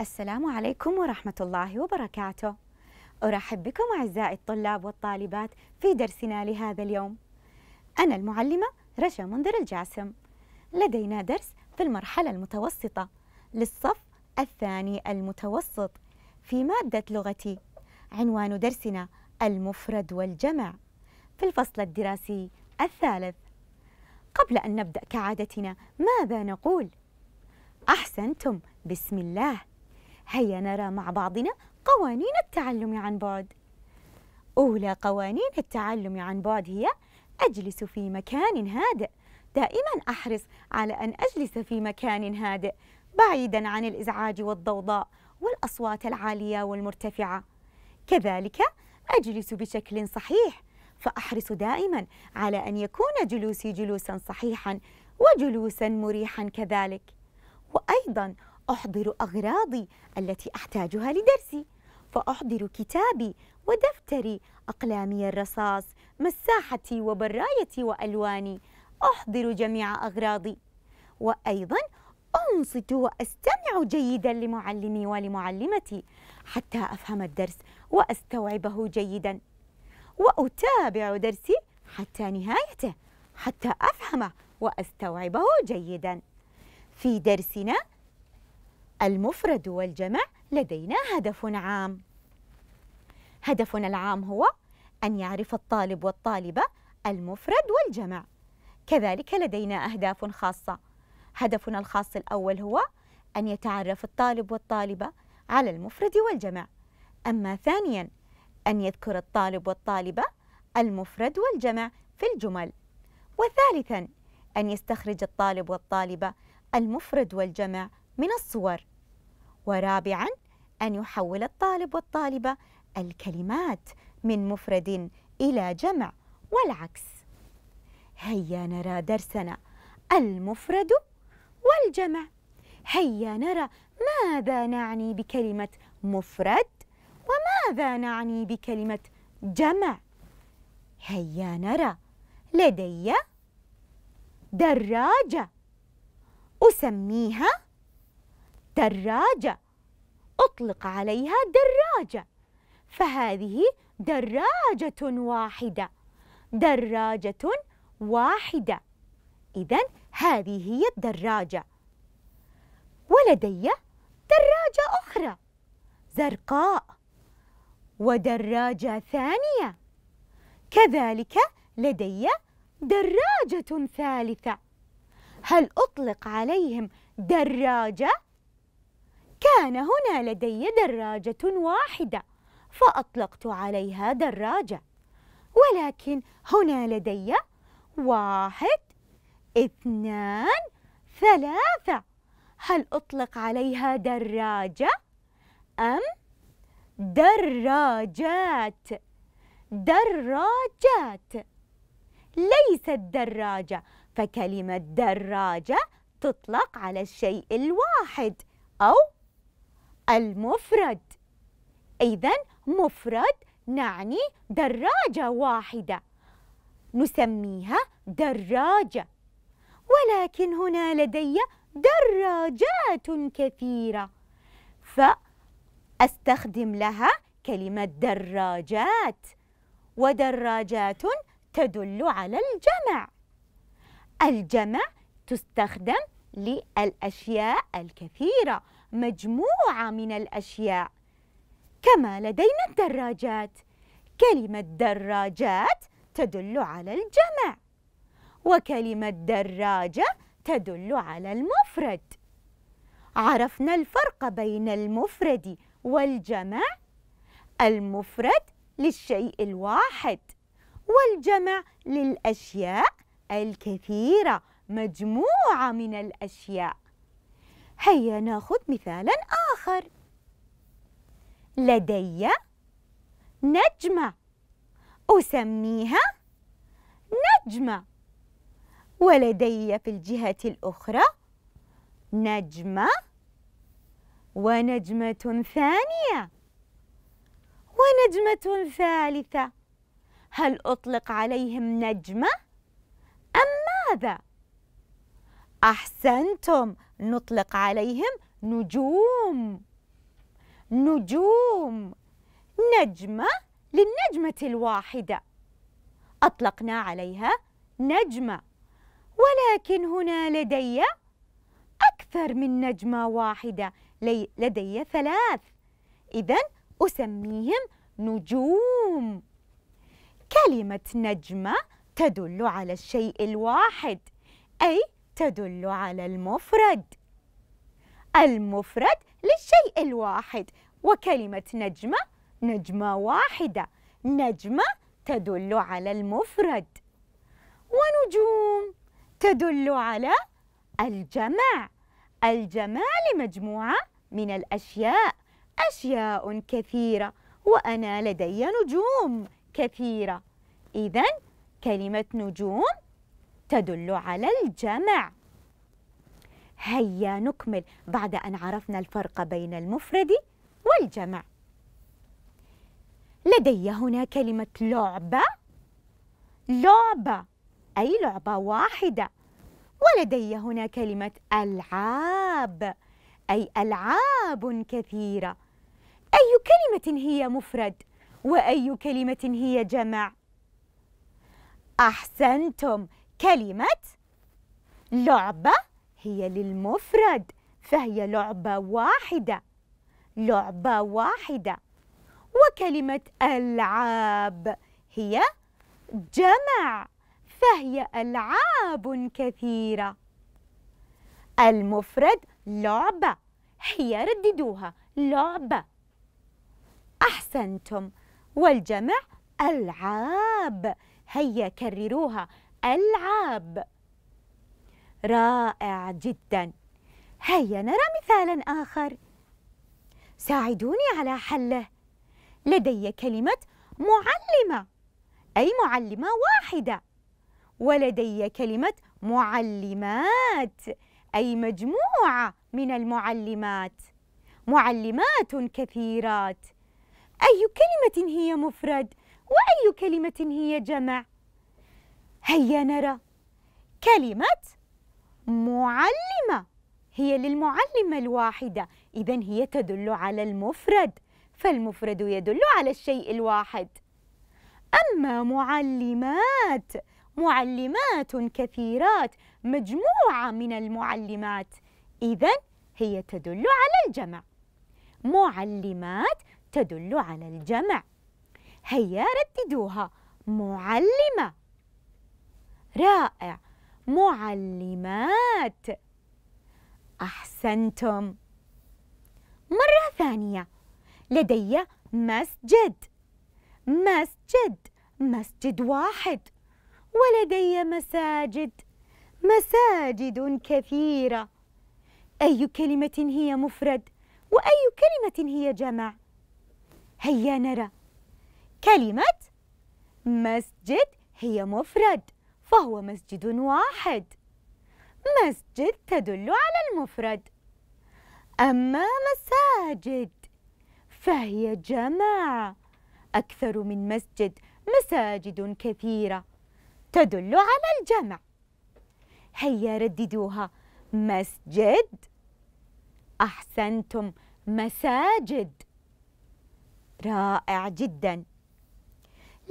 السلام عليكم ورحمة الله وبركاته. أرحب بكم أعزائي الطلاب والطالبات في درسنا لهذا اليوم. أنا المعلمة رشا منذر الجاسم. لدينا درس في المرحلة المتوسطة للصف الثاني المتوسط في مادة لغتي. عنوان درسنا المفرد والجمع في الفصل الدراسي الثالث. قبل أن نبدأ كعادتنا ماذا نقول؟ أحسنتم بسم الله هيا نرى مع بعضنا قوانين التعلم عن بعد أولى قوانين التعلم عن بعد هي أجلس في مكان هادئ دائما أحرص على أن أجلس في مكان هادئ بعيدا عن الإزعاج والضوضاء والأصوات العالية والمرتفعة كذلك أجلس بشكل صحيح فأحرص دائما على أن يكون جلوسي جلوسا صحيحا وجلوسا مريحا كذلك وأيضا أحضر أغراضي التي أحتاجها لدرسي فأحضر كتابي ودفتري أقلامي الرصاص مساحتي وبرايتي وألواني أحضر جميع أغراضي وأيضا أنصت وأستمع جيدا لمعلمي ولمعلمتي حتى أفهم الدرس وأستوعبه جيدا وأتابع درسي حتى نهايته حتى أفهمه وأستوعبه جيدا في درسنا المفرد والجمع لدينا هدف عام هدفنا العام هو أن يعرف الطالب والطالبة المفرد والجمع كذلك لدينا أهداف خاصة هدفنا الخاص الأول هو أن يتعرف الطالب والطالبة على المفرد والجمع أما ثانياً أن يذكر الطالب والطالبة المفرد والجمع في الجمل وثالثاً أن يستخرج الطالب والطالبة المفرد والجمع من الصور ورابعا أن يحول الطالب والطالبة الكلمات من مفرد إلى جمع والعكس هيا نرى درسنا المفرد والجمع هيا نرى ماذا نعني بكلمة مفرد وماذا نعني بكلمة جمع هيا نرى لدي دراجة أسميها دراجة أطلق عليها دراجة فهذه دراجة واحدة دراجة واحدة إذا هذه هي الدراجة ولدي دراجة أخرى زرقاء ودراجة ثانية كذلك لدي دراجة ثالثة هل أطلق عليهم دراجة كان هنا لدي دراجة واحدة فأطلقت عليها دراجة ولكن هنا لدي واحد اثنان ثلاثة هل أطلق عليها دراجة أم دراجات دراجات ليست دراجة فكلمة دراجة تطلق على الشيء الواحد أو المفرد إذا مفرد نعني دراجة واحدة نسميها دراجة ولكن هنا لدي دراجات كثيرة فأستخدم لها كلمة دراجات ودراجات تدل على الجمع الجمع تستخدم للأشياء الكثيرة مجموعة من الأشياء كما لدينا الدراجات كلمة دراجات تدل على الجمع وكلمة دراجة تدل على المفرد عرفنا الفرق بين المفرد والجمع المفرد للشيء الواحد والجمع للأشياء الكثيرة مجموعة من الأشياء هيا ناخذ مثالا آخر لدي نجمة أسميها نجمة ولدي في الجهة الأخرى نجمة ونجمة ثانية ونجمة ثالثة هل أطلق عليهم نجمة أم ماذا؟ أحسنتم نطلق عليهم نجوم نجوم نجمة للنجمة الواحدة أطلقنا عليها نجمة ولكن هنا لدي أكثر من نجمة واحدة لدي ثلاث إذا أسميهم نجوم كلمة نجمة تدل على الشيء الواحد أي تدل على المفرد المفرد للشيء الواحد وكلمة نجمة نجمة واحدة نجمة تدل على المفرد ونجوم تدل على الجمع الجمع لمجموعة من الأشياء أشياء كثيرة وأنا لدي نجوم كثيرة إذا كلمة نجوم تدل على الجمع هيا نكمل بعد أن عرفنا الفرق بين المفرد والجمع لدي هنا كلمة لعبة لعبة أي لعبة واحدة ولدي هنا كلمة ألعاب أي ألعاب كثيرة أي كلمة هي مفرد وأي كلمة هي جمع؟ أحسنتم كلمة لعبة هي للمفرد فهي لعبة واحدة لعبة واحدة وكلمة ألعاب هي جمع فهي ألعاب كثيرة المفرد لعبة هي رددوها لعبة أحسنتم والجمع ألعاب هيا كرروها الألعاب رائع جدا هيا نرى مثالا آخر ساعدوني على حله لدي كلمة معلمة أي معلمة واحدة ولدي كلمة معلمات أي مجموعة من المعلمات معلمات كثيرات أي كلمة هي مفرد وأي كلمة هي جمع؟ هيا نرى كلمة معلمة هي للمعلمة الواحدة إذا هي تدل على المفرد فالمفرد يدل على الشيء الواحد أما معلمات معلمات كثيرات مجموعة من المعلمات إذا هي تدل على الجمع معلمات تدل على الجمع هيا رددوها معلمة رائع معلمات أحسنتم مرة ثانية لدي مسجد مسجد مسجد واحد ولدي مساجد مساجد كثيرة أي كلمة هي مفرد وأي كلمة هي جمع هيا نرى كلمة مسجد هي مفرد فهو مسجد واحد مسجد تدل على المفرد أما مساجد فهي جمع أكثر من مسجد مساجد كثيرة تدل على الجمع هيا رددوها مسجد أحسنتم مساجد رائع جدا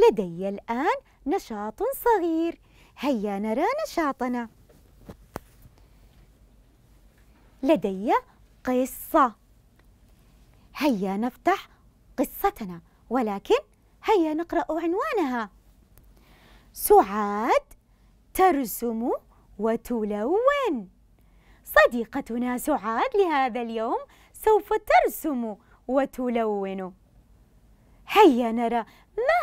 لدي الآن نشاط صغير هيا نرى نشاطنا لدي قصة هيا نفتح قصتنا ولكن هيا نقرأ عنوانها سعاد ترسم وتلون صديقتنا سعاد لهذا اليوم سوف ترسم وتلون هيا نرى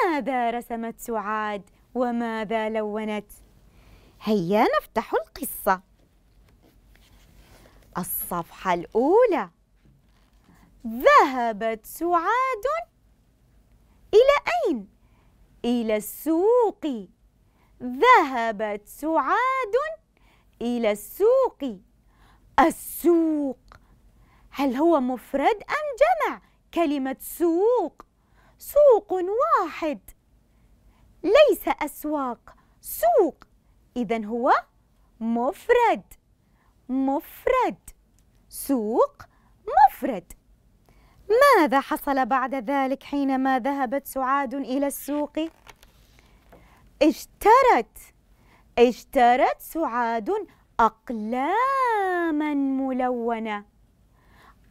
ماذا رسمت سعاد وماذا لونت هيا نفتح القصة الصفحة الأولى ذهبت سعاد إلى أين؟ إلى السوق ذهبت سعاد إلى السوق السوق هل هو مفرد أم جمع؟ كلمة سوق سوق واحد ليس أسواق سوق إذا هو مفرد مفرد سوق مفرد ماذا حصل بعد ذلك حينما ذهبت سعاد إلى السوق؟ اشترت اشترت سعاد أقلاما ملونة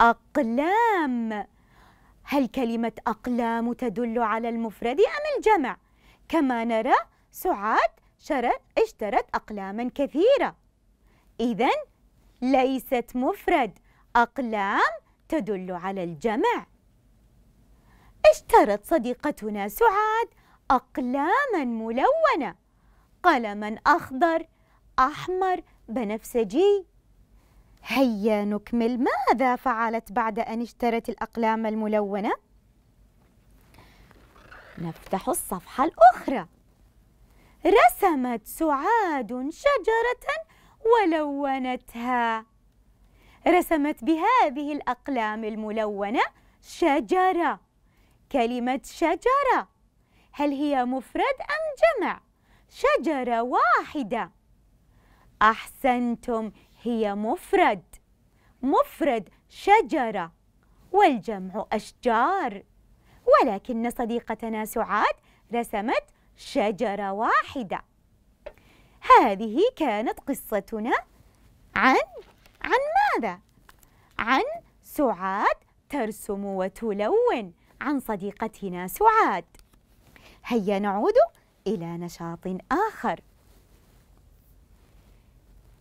أقلام هل كلمة أقلام تدل على المفرد أم الجمع؟ كما نرى سعاد اشترت أقلاما كثيرة إذا ليست مفرد أقلام تدل على الجمع اشترت صديقتنا سعاد أقلاما ملونة قلما أخضر أحمر بنفسجي هيا نكمل ماذا فعلت بعد أن اشترت الأقلام الملونة؟ نفتح الصفحة الأخرى رسمت سعاد شجرة ولونتها رسمت بهذه الأقلام الملونة شجرة كلمة شجرة هل هي مفرد أم جمع؟ شجرة واحدة أحسنتم هي مفرد مفرد شجرة والجمع أشجار ولكن صديقتنا سعاد رسمت شجرة واحدة هذه كانت قصتنا عن عن ماذا؟ عن سعاد ترسم وتلون عن صديقتنا سعاد هيا نعود إلى نشاط آخر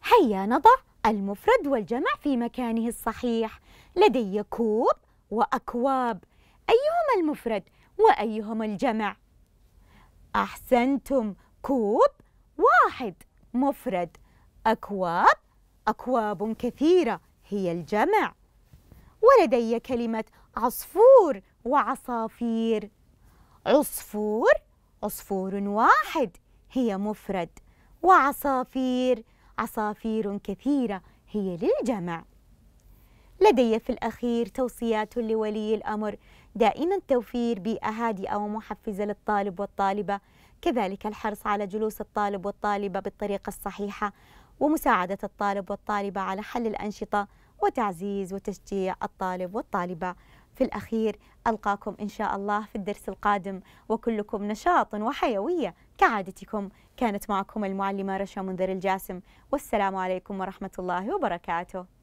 هيا نضع المفرد والجمع في مكانه الصحيح لدي كوب وأكواب أيهما المفرد وأيهما الجمع؟ أحسنتم كوب واحد مفرد أكواب أكواب كثيرة هي الجمع ولدي كلمة عصفور وعصافير عصفور عصفور واحد هي مفرد وعصافير عصافير كثيرة هي للجمع لدي في الأخير توصيات لولي الأمر دائما توفير بيئة هادئة ومحفزة للطالب والطالبة كذلك الحرص على جلوس الطالب والطالبة بالطريقة الصحيحة ومساعدة الطالب والطالبة على حل الأنشطة وتعزيز وتشجيع الطالب والطالبة في الأخير ألقاكم إن شاء الله في الدرس القادم وكلكم نشاط وحيوية كعادتكم كانت معكم المعلمة رشا منذر الجاسم والسلام عليكم ورحمة الله وبركاته